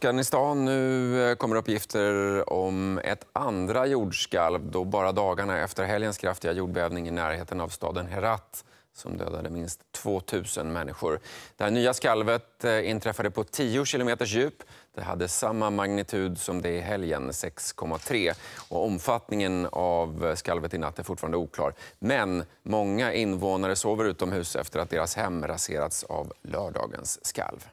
Afghanistan nu eh, kommer uppgifter om ett andra jordskalv då bara dagarna efter helgens kraftiga jordbävning i närheten av staden Herat som dödade minst 2 000 människor. Det nya skalvet eh, inträffade på 10 kilometers djup. Det hade samma magnitud som det i helgen, 6,3. Och omfattningen av eh, skalvet i natt är fortfarande oklar. Men många invånare sover utomhus efter att deras hem raserats av lördagens skalv.